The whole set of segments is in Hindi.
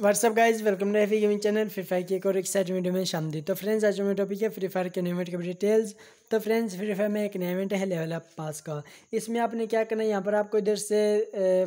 WhatsApp guys welcome to happy gaming channel free fire की एक और एक्साइट वीडियो में शाम दी तो फ्रेंड्स आज मेरा टॉपिक है फ्री फायर के न्यू इवेंट डिटेल्स तो फ्रेंड्स फ्री फायर में एक नया इवेंट है लेवल अप पास का इसमें आपने क्या करना है यहाँ पर आपको इधर से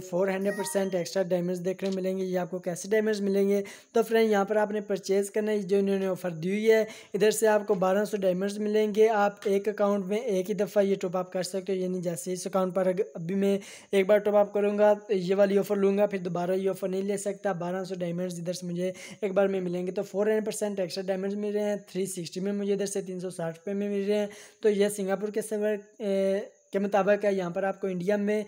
four hundred percent extra damage देखने मिलेंगे ये आपको कैसे डैमेज मिलेंगे तो फ्रेंड यहाँ पर आपने परचेज करना है जो इन्होंने ऑफर दी हुई है इधर से आपको बारह सौ डैमेज मिलेंगे आप एक अकाउंट में एक ही दफ़ा ये टॉपअप कर सकते हो यानी जैसे इस अकाउंट पर अभी मैं एक बार टॉपअप करूँगा ये वाली ऑफर लूँगा फिर दोबारा ये ऑफर नहीं ले सकता बारह सौ डैमेज इधर से मुझे एक बार में मिलेंगे तो four hundred percent extra damage मिल रहे हैं थ्री सिक्सटी में मुझे इधर से तीन सौ साठ रुपये में मिल रहे हैं तो यह सिंगापुर के सर्वर के मुताबिक है यहाँ पर आपको इंडिया में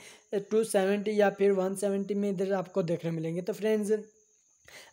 टू सेवेंटी या फिर वन सेवेंटी में इधर आपको देखने मिलेंगे तो फ्रेंड्स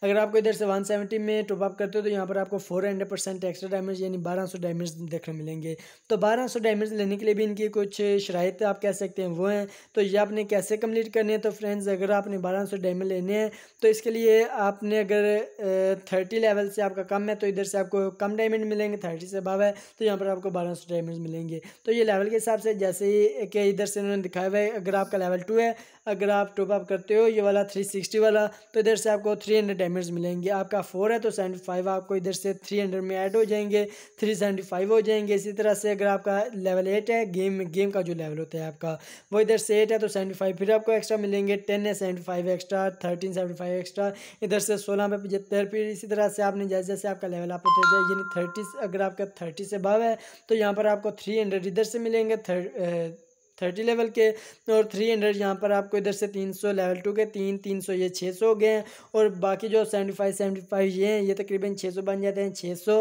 अगर आपको इधर से 170 में टॉप अप करते हो तो यहाँ पर आपको 400 परसेंट एक्स्ट्रा डैमेज यानी 1200 डैमेज देखने मिलेंगे तो 1200 डैमेज लेने के लिए भी इनकी कुछ शराइत आप कह सकते हैं वो हैं तो ये आपने कैसे कम्प्लीट करनी है तो फ्रेंड्स अगर आपने 1200 डैमेज लेने हैं तो इसके लिए आपने अगर थर्टी लेवल से आपका कम है तो इधर से आपको कम डायमंड मिलेंगे थर्टी से अभाव है तो यहाँ पर आपको बारह सौ डैमेज मिलेंगे तो ये लेवल के हिसाब से जैसे ही कि इधर से उन्होंने दिखाया हुआ है अगर आपका लेवल टू है अगर आप अप करते हो ये वाला थ्री सिक्सटी वाला तो इधर से आपको थ्री हंड्रेड डायमंड मिलेंगे आपका फोर है तो सेवेंटी फाइव आपको इधर से थ्री हंड्रेड में ऐड हो जाएंगे थ्री सेवेंटी फाइव हो जाएंगे इसी तरह से अगर आपका लेवल एट है गेम गेम का जो लेवल होता है आपका वो इधर से एट है तो सेवेंटी फाइव फिर आपको एक्स्ट्रा मिलेंगे टेन है seventy five extra thirteen seventy five extra इधर से सोलह पे पचहत्तर फिर इसी तरह से आपने जैसे जैसे आपका लेवल आप होता है यानी थर्टी अगर आपका थर्टी से भाव है तो यहाँ पर आपको थ्री हंड्रेड इधर से मिलेंगे थर्ड थर्टी लेवल के और थ्री हंड्रेड यहाँ पर आपको इधर से तीन सौ लेवल टू के तीन तीन सौ ये छः सौ हो गए हैं और बाकी जो सेवेंटी फाइव सेवेंटी फाइव ये हैं ये तो तकरीबन छः सौ बन जाते हैं छः सौ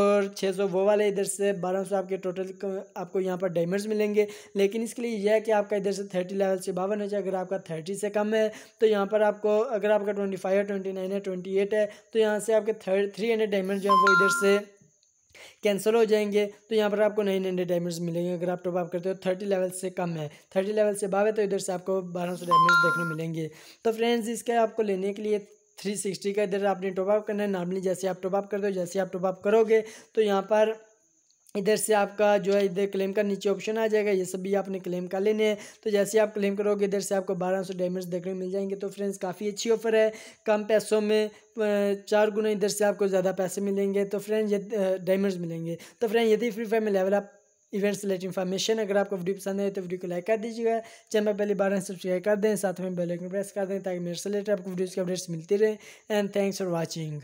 और छः सौ वो वाले इधर से बारह सौ आपके टोटल आपको यहाँ पर डायमंड्स मिलेंगे लेकिन इसके लिए यह है कि आपका इधर से थर्टी लेवल से बावन हो जाए अगर आपका थर्टी से कम है तो यहाँ पर आपको अगर आपका ट्वेंटी फाइव है ट्वेंटी नाइन है ट्वेंटी एट है तो यहाँ से आपके थर्ड थ्री हंड्रेड डायमंड जो है वो इधर से कैंसिल हो जाएंगे तो यहाँ पर आपको नाइन हंड्रेड डायमंड्स मिलेंगे अगर आप टॉप अप करते हो थर्टी लेवल से कम है थर्टी लेवल से है तो इधर से आपको बारह सौ डायमंड देखने मिलेंगे तो फ्रेंड्स इसके आपको लेने के लिए थ्री सिक्सटी का इधर आपने टॉप अप करना है नॉर्मली जैसे आप टॉप अप कर दो जैसे आप टॉप अप करोगे तो यहाँ पर इधर से आपका जो है इधर क्लेम का नीचे ऑप्शन आ जाएगा ये सभी आपने क्लेम कर लेने हैं तो जैसे आप क्लेम करोगे इधर से आपको बारह सौ डैमेज देखने मिल जाएंगे तो फ्रेंड्स काफ़ी अच्छी ऑफर है कम पैसों में चार गुना इधर से आपको ज़्यादा पैसे मिलेंगे तो फ्रेंड्स ये डैमेज मिलेंगे तो फ्रेंड यदि फ्री फायर में लेवल आप इवेंट से रिलेटेड इन्फॉर्मेशन अगर आपको वीडियो पसंद आए तो वीडियो को लाइक कर दीजिएगा चैनल पर पहले बारह सब्सक्राइब कर दें साथ में बेल आइकन प्रेस कर दें ताकि मेरे से रिलेटेड आपको वीडियोज़ के अपडेट्स मिलती रहे एंड थैंक्स फॉर वॉचिंग